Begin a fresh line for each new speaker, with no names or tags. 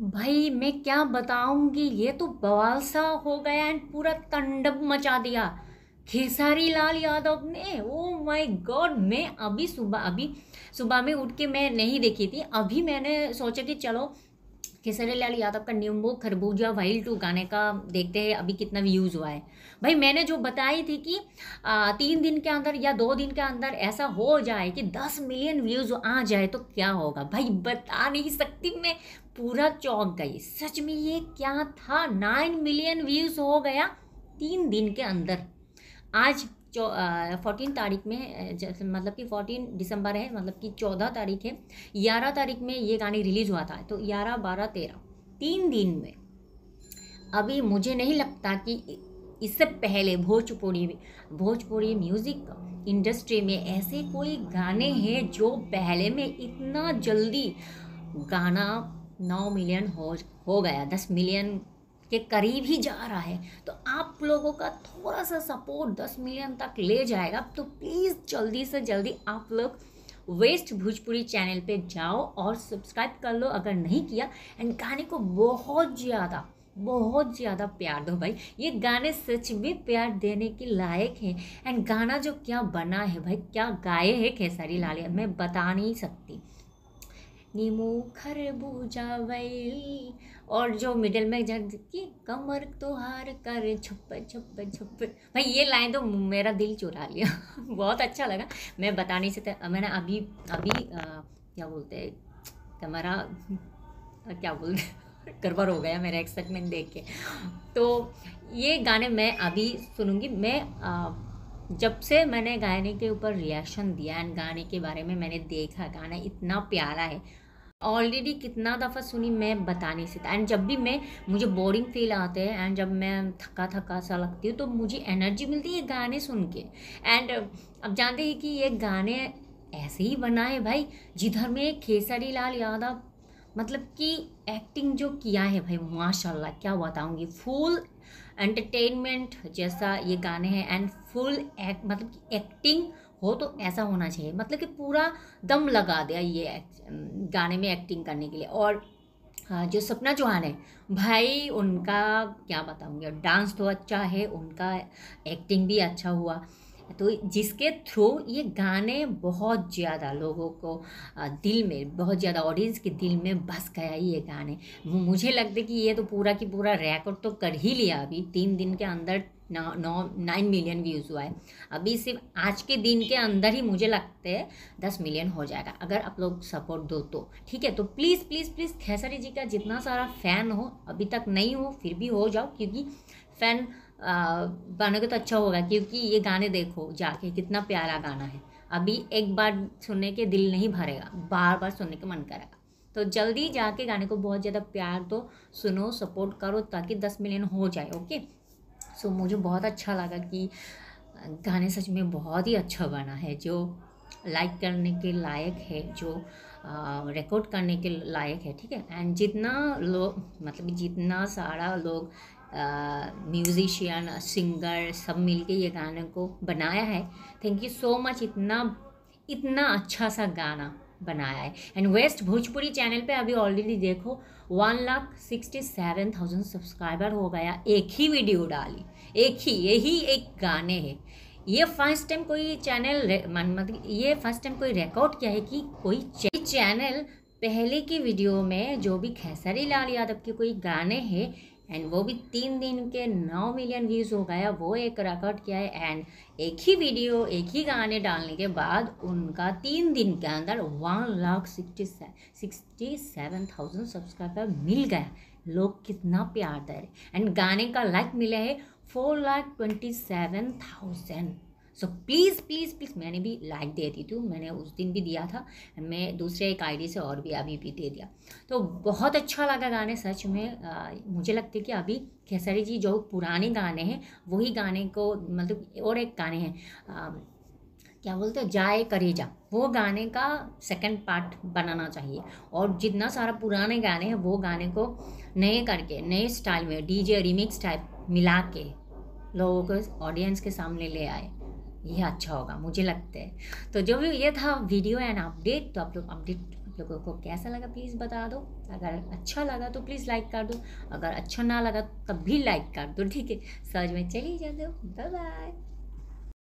भाई मैं क्या बताऊंगी ये तो बवाल सा हो गया एंड पूरा तंडब मचा दिया खेसारी लाल यादव ने ओ माय गॉड मैं अभी सुबह अभी सुबह में उठ के मैं नहीं देखी थी अभी मैंने सोचा कि चलो खेसरी लाल यादव का नींबू खरबूजा वाइल्ड टू गाने का देखते हैं अभी कितना व्यूज़ हुआ है भाई मैंने जो बताई थी कि तीन दिन के अंदर या दो दिन के अंदर ऐसा हो जाए कि दस मिलियन व्यूज़ आ जाए तो क्या होगा भाई बता नहीं सकती मैं पूरा चौंक गई सच में ये क्या था नाइन मिलियन व्यूज़ हो गया तीन दिन के अंदर आज फोर्टीन तारीख में मतलब कि फोर्टीन दिसंबर है मतलब कि चौदह तारीख है ग्यारह तारीख में ये गाने रिलीज़ हुआ था तो ग्यारह बारह तेरह तीन दिन में अभी मुझे नहीं लगता कि इससे पहले भोजपुरी भोजपुरी म्यूज़िक इंडस्ट्री में ऐसे कोई गाने हैं जो पहले में इतना जल्दी गाना नौ मिलियन हो हो गया दस मिलियन के करीब ही जा रहा है तो आप लोगों का थोड़ा सा सपोर्ट दस मिलियन तक ले जाएगा तो प्लीज़ जल्दी से जल्दी आप लोग वेस्ट भोजपुरी चैनल पे जाओ और सब्सक्राइब कर लो अगर नहीं किया एंड गाने को बहुत ज़्यादा बहुत ज़्यादा प्यार दो भाई ये गाने सच में प्यार देने के लायक हैं एंड गाना जो क्या बना है भाई क्या गाए है खेसारी लाल मैं बता नहीं सकती नींबू खरबूजा वैली और जो मिडिल में जग की कमर तो हार कर छुप छुप छुप भाई ये लाइन तो मेरा दिल चुरा लिया बहुत अच्छा लगा मैं बता नहीं सकता मैंने अभी अभी आ, क्या बोलते हैं क्या बोलते गड़बड़ हो गया मेरा एक्साइटमेंट देख के तो ये गाने मैं अभी सुनूंगी मैं आ, जब से मैंने गाने के ऊपर रिएक्शन दिया एंड गाने के बारे में मैंने देखा गाना इतना प्यारा है ऑलरेडी कितना दफ़ा सुनी मैं बता नहीं सकता एंड जब भी मैं मुझे बोरिंग फील आते हैं एंड जब मैं थका थका सा लगती हूँ तो मुझे एनर्जी मिलती है गाने सुन के एंड अब जानते हैं कि ये गाने ऐसे ही बना है भाई जिधर में खेसरी लाल यादव मतलब कि एक्टिंग जो किया है भाई माशाल्लाह क्या बताऊँगी फुल एंटरटेनमेंट जैसा ये गाने हैं एंड फुल एक्ट मतलब कि एक्टिंग हो तो ऐसा होना चाहिए मतलब कि पूरा दम लगा दिया ये गाने में एक्टिंग करने के लिए और जो सपना चौहान है भाई उनका क्या बताऊँगी डांस तो अच्छा है उनका एक्टिंग भी अच्छा हुआ तो जिसके थ्रू ये गाने बहुत ज़्यादा लोगों को दिल में बहुत ज़्यादा ऑडियंस के दिल में बस गया ये गाने मुझे लगता है कि ये तो पूरा की पूरा रिकॉर्ड तो कर ही लिया अभी तीन दिन के अंदर नौ नौ नाइन मिलियन व्यूज़ हुआ है अभी सिर्फ आज के दिन के अंदर ही मुझे लगता है दस मिलियन हो जाएगा अगर आप लोग सपोर्ट दो तो ठीक है तो please please please Khesari ji का जितना सारा फ़ैन हो अभी तक नहीं हो फिर भी हो जाओ क्योंकि फ़ैन को तो अच्छा होगा क्योंकि ये गाने देखो जाके कितना प्यारा गाना है अभी एक बार सुनने के दिल नहीं भरेगा बार बार सुनने का मन करेगा तो जल्दी जाके गाने को बहुत ज़्यादा प्यार दो तो सुनो सपोर्ट करो ताकि दस मिलियन हो जाए ओके सो so, मुझे बहुत अच्छा लगा कि गाने सच में बहुत ही अच्छा बना है जो लाइक करने के लायक है जो रिकॉर्ड करने के लायक है ठीक है एंड जितना लोग मतलब जितना सारा लोग म्यूज़िशियन सिंगर सब मिलके ये गाने को बनाया है थैंक यू सो मच इतना इतना अच्छा सा गाना बनाया है एंड वेस्ट भोजपुरी चैनल पे अभी ऑलरेडी देखो one lakh sixty seven thousand subscriber हो गया एक ही वीडियो डाली एक ही यही एक गाने है ये फर्स्ट टाइम कोई चैनल मतलब ये फर्स्ट टाइम कोई रिकॉर्ड किया है कि कोई चैनल पहले की वीडियो में जो भी खेसरी लाल यादव के कोई गाने हैं एंड वो भी तीन दिन के नौ मिलियन व्यूज़ हो गया वो एक रिकॉर्ड किया है एंड एक ही वीडियो एक ही गाने डालने के बाद उनका तीन दिन के अंदर one lakh sixty sixty seven thousand subscriber मिल गया लोग कितना प्यार दे रहे एंड गाने का लाइक मिला है four lakh twenty seven thousand so please please please मैंने भी लाइक दे दी थी मैंने उस दिन भी दिया था मैं दूसरे एक आईडी से और भी अभी भी दे दिया तो बहुत अच्छा लगा गाने सच में आ, मुझे लगता है कि अभी खेसारी जी जो पुराने गाने हैं वही गाने को मतलब और एक गाने हैं क्या बोलते हैं जाए जा वो गाने का सेकंड पार्ट बनाना चाहिए और जितना सारा पुराने गाने हैं वो गाने को नए करके नए स्टाइल में डीजे रिमिक्स टाइप मिला के लोगों को ऑडियंस के सामने ले आए यह अच्छा होगा मुझे लगता है तो जो भी ये था वीडियो एंड अपडेट तो आप लोग अपडेट आप लोगों को कैसा लगा प्लीज़ बता दो अगर अच्छा लगा तो प्लीज़ लाइक कर दो अगर अच्छा ना लगा तब भी लाइक कर दो ठीक है समझ में चलिए जाते हो बाय बाय